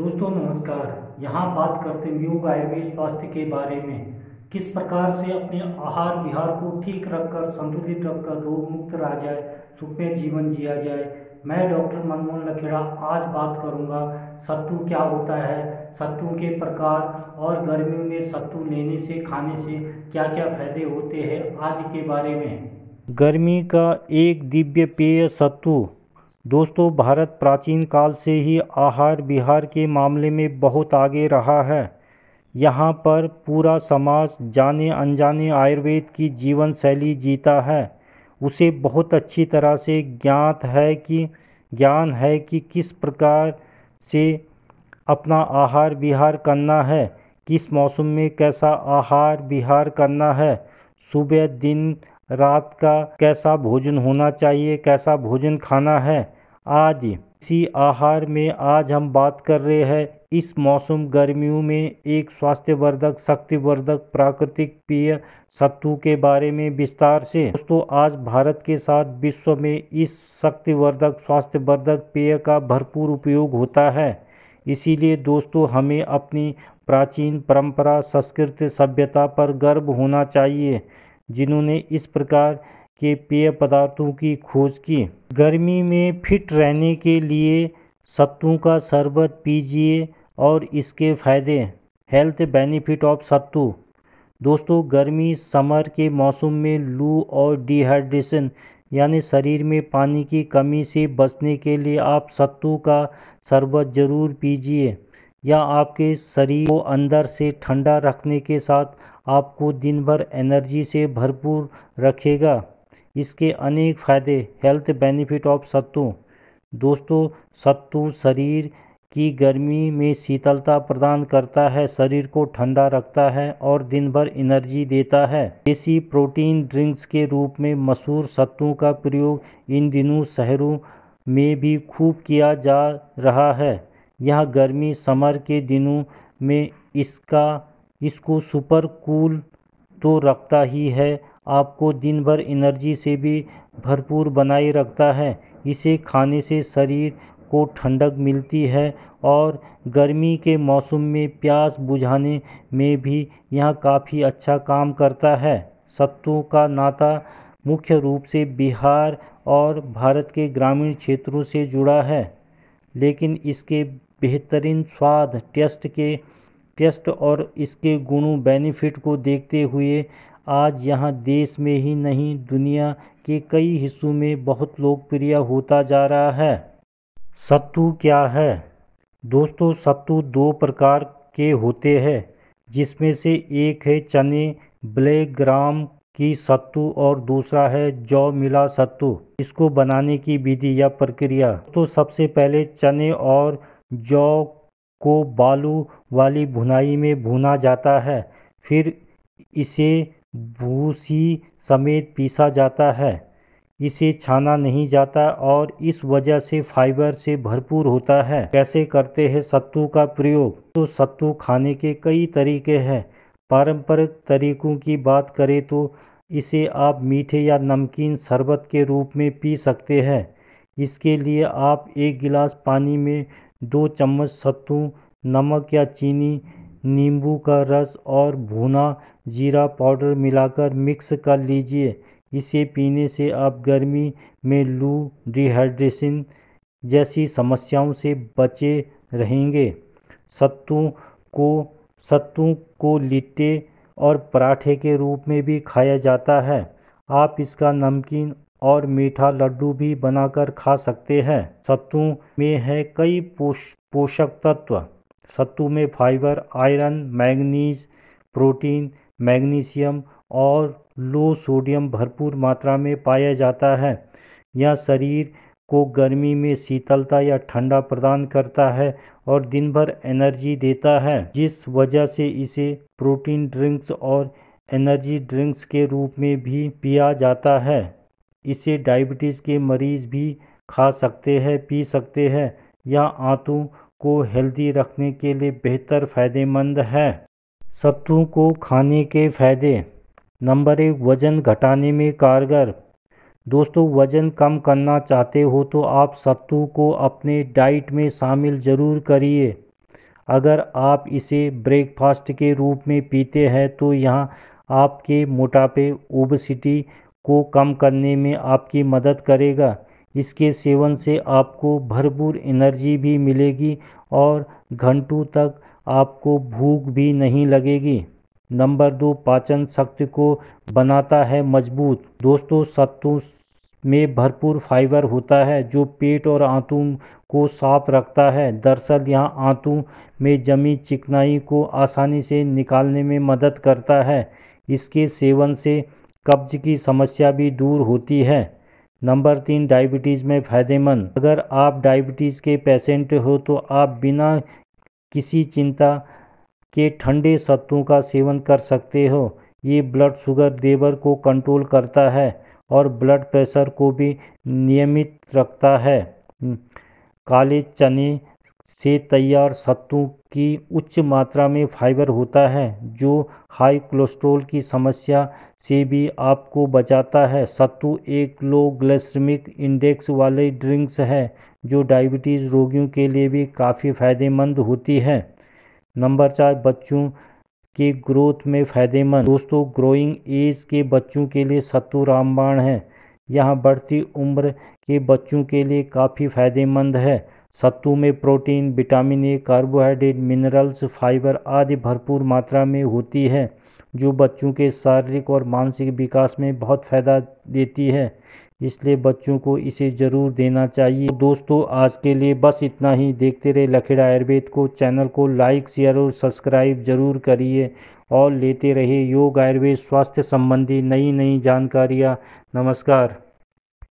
दोस्तों नमस्कार यहाँ बात करते हैं योग आयुर्वेद स्वास्थ्य के बारे में किस प्रकार से अपने आहार विहार को ठीक रखकर संतुलित रखकर रोग मुक्त रह जाए सुखमय जीवन जिया जाए मैं डॉक्टर मनमोहन लखेड़ा आज बात करूँगा सत्तू क्या होता है सत्तू के प्रकार और गर्मियों में सत्तू लेने से खाने से क्या क्या फायदे होते हैं आदि के बारे में गर्मी का एक दिव्य पेय सत्तू दोस्तों भारत प्राचीन काल से ही आहार विहार के मामले में बहुत आगे रहा है यहाँ पर पूरा समाज जाने अनजाने आयुर्वेद की जीवन शैली जीता है उसे बहुत अच्छी तरह से ज्ञात है कि ज्ञान है कि किस प्रकार से अपना आहार विहार करना है किस मौसम में कैसा आहार विहार करना है सुबह दिन रात का कैसा भोजन होना चाहिए कैसा भोजन खाना है आदि इसी आहार में आज हम बात कर रहे हैं इस मौसम गर्मियों में एक स्वास्थ्यवर्धक शक्तिवर्धक प्राकृतिक पेय सत्तू के बारे में विस्तार से दोस्तों आज भारत के साथ विश्व में इस शक्तिवर्धक स्वास्थ्यवर्धक पेय का भरपूर उपयोग होता है इसीलिए दोस्तों हमें अपनी प्राचीन परंपरा संस्कृति सभ्यता पर गर्व होना चाहिए जिन्होंने इस प्रकार के पेय पदार्थों की खोज की गर्मी में फिट रहने के लिए सत्तू का शरबत पीजिए और इसके फ़ायदे हेल्थ बेनिफिट ऑफ सत्तू दोस्तों गर्मी समर के मौसम में लू और डिहाइड्रेशन यानी शरीर में पानी की कमी से बचने के लिए आप सत्तू का शरबत ज़रूर पीजिए या आपके शरीर को अंदर से ठंडा रखने के साथ आपको दिन भर एनर्जी से भरपूर रखेगा इसके अनेक फ़ायदे हेल्थ बेनिफिट ऑफ सत्तू दोस्तों सत्तू शरीर की गर्मी में शीतलता प्रदान करता है शरीर को ठंडा रखता है और दिन भर एनर्जी देता है देसी प्रोटीन ड्रिंक्स के रूप में मशहूर सत्तू का प्रयोग इन दिनों शहरों में भी खूब किया जा रहा है यह गर्मी समर के दिनों में इसका इसको सुपर कूल तो रखता ही है आपको दिन भर एनर्जी से भी भरपूर बनाए रखता है इसे खाने से शरीर को ठंडक मिलती है और गर्मी के मौसम में प्यास बुझाने में भी यह काफ़ी अच्छा काम करता है सत्तू का नाता मुख्य रूप से बिहार और भारत के ग्रामीण क्षेत्रों से जुड़ा है लेकिन इसके बेहतरीन स्वाद टेस्ट के टेस्ट और इसके गुणों बेनिफिट को देखते हुए आज यहाँ देश में ही नहीं दुनिया के कई हिस्सों में बहुत लोकप्रिय होता जा रहा है सत्तू क्या है दोस्तों सत्तू दो प्रकार के होते हैं जिसमें से एक है चने ब्लैक ग्राम की सत्तू और दूसरा है जौ मिला सत्तू इसको बनाने की विधि या प्रक्रिया तो सबसे पहले चने और जौ को बालू वाली भुनाई में भुना जाता है फिर इसे भूसी समेत पीसा जाता है इसे छाना नहीं जाता और इस वजह से फाइबर से भरपूर होता है कैसे करते हैं सत्तू का प्रयोग तो सत्तू खाने के कई तरीके हैं पारंपरिक तरीकों की बात करें तो इसे आप मीठे या नमकीन शरबत के रूप में पी सकते हैं इसके लिए आप एक गिलास पानी में दो चम्मच सत्तू नमक या चीनी नींबू का रस और भुना जीरा पाउडर मिलाकर मिक्स कर लीजिए इसे पीने से आप गर्मी में लू डिहाइड्रेशन जैसी समस्याओं से बचे रहेंगे सत्तू को सत्तू को लिट्टे और पराठे के रूप में भी खाया जाता है आप इसका नमकीन और मीठा लड्डू भी बनाकर खा सकते हैं सत्तू में है कई पोषक तत्व सत्तू में fibre iron manganese protein magnesium और लो सोडियम भरपूर मात्रा में पाया जाता है यह शरीर को गर्मी में शीतलता या ठंडा प्रदान करता है और दिन भर एनर्जी देता है जिस वजह से इसे प्रोटीन ड्रिंक्स और एनर्जी ड्रिंक्स के रूप में भी पिया जाता है इसे डायबिटीज़ के मरीज़ भी खा सकते हैं पी सकते हैं यह आंतों को हेल्दी रखने के लिए बेहतर फ़ायदेमंद है सत्तू को खाने के फ़ायदे नंबर एक वज़न घटाने में कारगर दोस्तों वज़न कम करना चाहते हो तो आप सत्तू को अपने डाइट में शामिल ज़रूर करिए अगर आप इसे ब्रेकफास्ट के रूप में पीते हैं तो यहाँ आपके मोटापे ओबसिटी को कम करने में आपकी मदद करेगा इसके सेवन से आपको भरपूर एनर्जी भी मिलेगी और घंटों तक आपको भूख भी नहीं लगेगी नंबर दो पाचन शक्ति को बनाता है मजबूत दोस्तों सत्तू में भरपूर फाइबर होता है जो पेट और आंतों को साफ रखता है दरअसल यह आंतों में जमी चिकनाई को आसानी से निकालने में मदद करता है इसके सेवन से कब्ज की समस्या भी दूर होती है नंबर तीन डायबिटीज़ में फ़ायदेमंद अगर आप डायबिटीज़ के पेशेंट हो तो आप बिना किसी चिंता के ठंडे सत्तू का सेवन कर सकते हो ये ब्लड शुगर देवर को कंट्रोल करता है और ब्लड प्रेशर को भी नियमित रखता है काले चने से तैयार सत्तू की उच्च मात्रा में फाइबर होता है जो हाई कोलेस्ट्रॉल की समस्या से भी आपको बचाता है सत्तू एक लो ग्लाइसेमिक इंडेक्स वाले ड्रिंक्स है जो डायबिटीज़ रोगियों के लिए भी काफ़ी फायदेमंद होती है नंबर चार बच्चों के ग्रोथ में फ़ायदेमंद दोस्तों ग्रोइंग एज के बच्चों के लिए सत्तू रामबाण है यह बढ़ती उम्र के बच्चों के लिए काफ़ी फ़ायदेमंद है सत्तू में protein vitamin A carbohydrate minerals fibre आदि भरपूर मात्रा में होती है जो बच्चों के शारीरिक और मानसिक विकास में बहुत फ़ायदा देती है इसलिए बच्चों को इसे ज़रूर देना चाहिए तो दोस्तों आज के लिए बस इतना ही देखते रहे लखेड़ा आयुर्वेद को चैनल को लाइक शेयर और सब्सक्राइब जरूर करिए और लेते रहिए योग आयुर्वेद स्वास्थ्य संबंधी नई नई जानकारियाँ नमस्कार